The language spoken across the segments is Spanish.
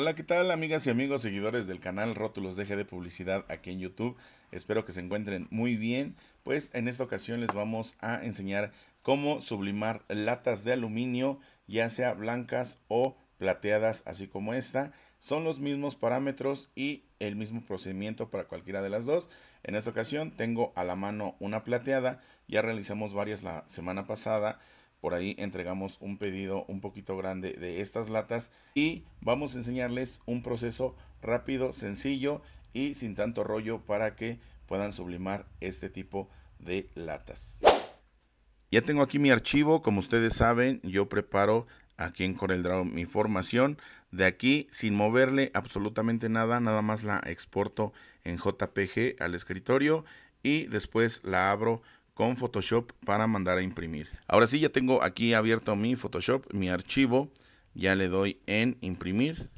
Hola, ¿qué tal amigas y amigos seguidores del canal Rótulos deje de Publicidad aquí en YouTube? Espero que se encuentren muy bien, pues en esta ocasión les vamos a enseñar cómo sublimar latas de aluminio, ya sea blancas o plateadas, así como esta. Son los mismos parámetros y el mismo procedimiento para cualquiera de las dos. En esta ocasión tengo a la mano una plateada, ya realizamos varias la semana pasada, por ahí entregamos un pedido un poquito grande de estas latas y vamos a enseñarles un proceso rápido, sencillo y sin tanto rollo para que puedan sublimar este tipo de latas. Ya tengo aquí mi archivo, como ustedes saben, yo preparo aquí en CorelDRAW mi formación. De aquí, sin moverle absolutamente nada, nada más la exporto en JPG al escritorio y después la abro con Photoshop para mandar a imprimir. Ahora sí, ya tengo aquí abierto mi Photoshop, mi archivo. Ya le doy en imprimir.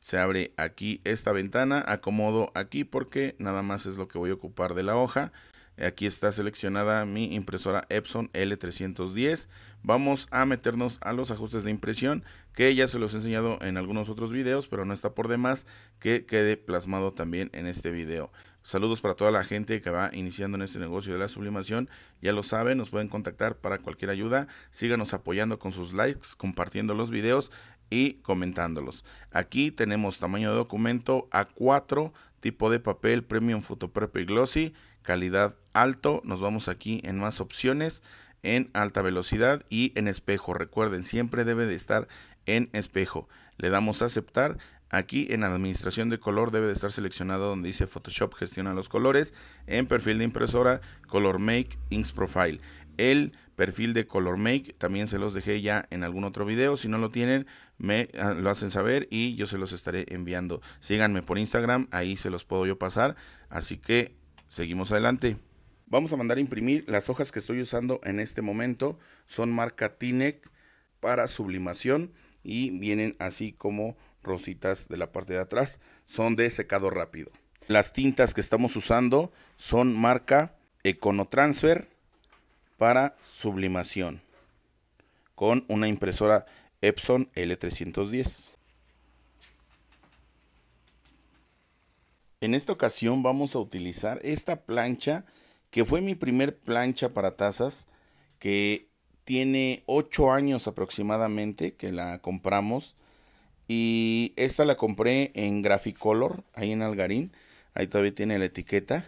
Se abre aquí esta ventana. Acomodo aquí porque nada más es lo que voy a ocupar de la hoja. Aquí está seleccionada mi impresora Epson L310. Vamos a meternos a los ajustes de impresión que ya se los he enseñado en algunos otros videos, pero no está por demás que quede plasmado también en este video. Saludos para toda la gente que va iniciando en este negocio de la sublimación. Ya lo saben, nos pueden contactar para cualquier ayuda. Síganos apoyando con sus likes, compartiendo los videos y comentándolos. Aquí tenemos tamaño de documento A4, tipo de papel Premium Photoprep y Glossy, calidad alto. Nos vamos aquí en más opciones, en alta velocidad y en espejo. Recuerden, siempre debe de estar en espejo. Le damos a aceptar. Aquí en administración de color debe de estar seleccionado donde dice Photoshop gestiona los colores. En perfil de impresora, Color Make, Inks Profile. El perfil de Color también se los dejé ya en algún otro video. Si no lo tienen, me ah, lo hacen saber y yo se los estaré enviando. Síganme por Instagram, ahí se los puedo yo pasar. Así que seguimos adelante. Vamos a mandar a imprimir las hojas que estoy usando en este momento. Son marca Tinec para sublimación y vienen así como rositas de la parte de atrás, son de secado rápido. Las tintas que estamos usando son marca Econotransfer para sublimación con una impresora Epson L310. En esta ocasión vamos a utilizar esta plancha que fue mi primer plancha para tazas que tiene 8 años aproximadamente que la compramos y esta la compré en Graphicolor, ahí en Algarín. Ahí todavía tiene la etiqueta.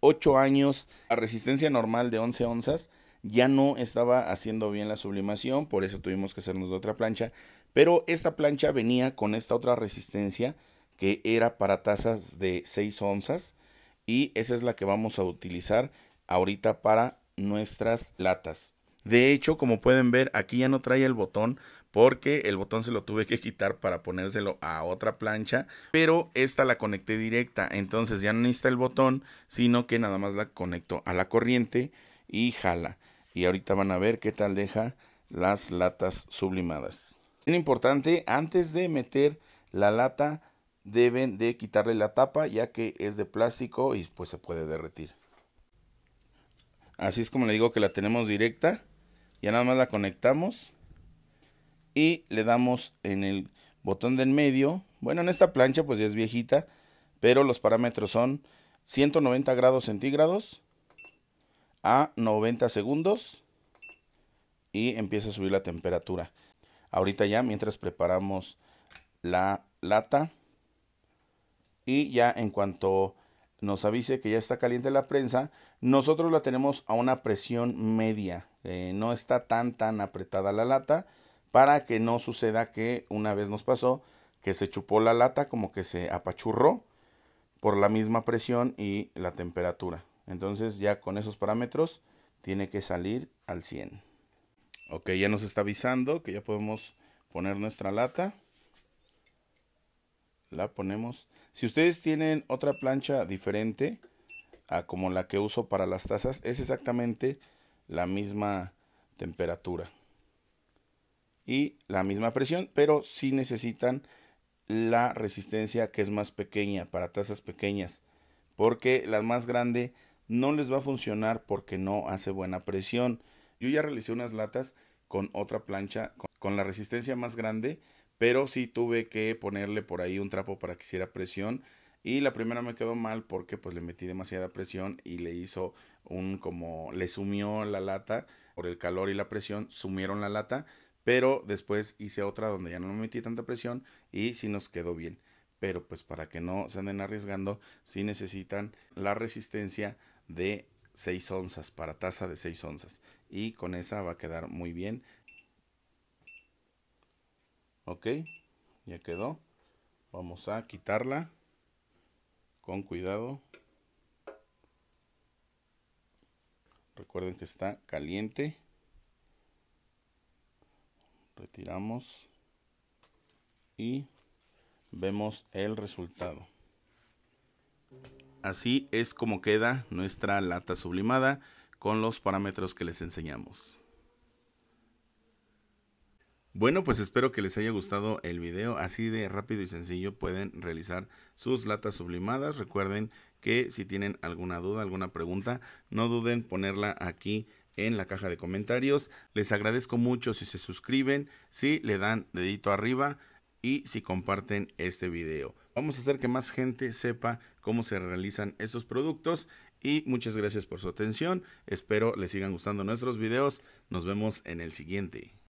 8 años a resistencia normal de 11 onzas. Ya no estaba haciendo bien la sublimación, por eso tuvimos que hacernos de otra plancha. Pero esta plancha venía con esta otra resistencia que era para tazas de 6 onzas. Y esa es la que vamos a utilizar ahorita para nuestras latas. De hecho, como pueden ver, aquí ya no trae el botón, porque el botón se lo tuve que quitar para ponérselo a otra plancha, pero esta la conecté directa, entonces ya no necesita el botón, sino que nada más la conecto a la corriente y jala. Y ahorita van a ver qué tal deja las latas sublimadas. Bien importante, antes de meter la lata deben de quitarle la tapa ya que es de plástico y pues se puede derretir. Así es como le digo que la tenemos directa, ya nada más la conectamos y le damos en el botón del medio. Bueno, en esta plancha pues ya es viejita, pero los parámetros son 190 grados centígrados a 90 segundos y empieza a subir la temperatura. Ahorita ya mientras preparamos la lata y ya en cuanto nos avise que ya está caliente la prensa, nosotros la tenemos a una presión media. Eh, no está tan tan apretada la lata para que no suceda que una vez nos pasó que se chupó la lata, como que se apachurró por la misma presión y la temperatura. Entonces ya con esos parámetros tiene que salir al 100. Ok, ya nos está avisando que ya podemos poner nuestra lata. La ponemos. Si ustedes tienen otra plancha diferente a como la que uso para las tazas, es exactamente la misma temperatura y la misma presión, pero si necesitan la resistencia que es más pequeña para tazas pequeñas, porque la más grande no les va a funcionar porque no hace buena presión. Yo ya realicé unas latas con otra plancha con la resistencia más grande, pero sí tuve que ponerle por ahí un trapo para que hiciera presión y la primera me quedó mal porque pues le metí demasiada presión y le hizo un como le sumió la lata por el calor y la presión, sumieron la lata pero después hice otra donde ya no metí tanta presión y sí nos quedó bien. Pero pues para que no se anden arriesgando, si necesitan la resistencia de 6 onzas, para taza de 6 onzas. Y con esa va a quedar muy bien. Ok, ya quedó. Vamos a quitarla con cuidado. Recuerden que está caliente retiramos y vemos el resultado. Así es como queda nuestra lata sublimada con los parámetros que les enseñamos. Bueno, pues espero que les haya gustado el video. Así de rápido y sencillo pueden realizar sus latas sublimadas. Recuerden que si tienen alguna duda, alguna pregunta, no duden ponerla aquí en la caja de comentarios. Les agradezco mucho si se suscriben, si le dan dedito arriba y si comparten este video. Vamos a hacer que más gente sepa cómo se realizan estos productos y muchas gracias por su atención. Espero les sigan gustando nuestros videos. Nos vemos en el siguiente.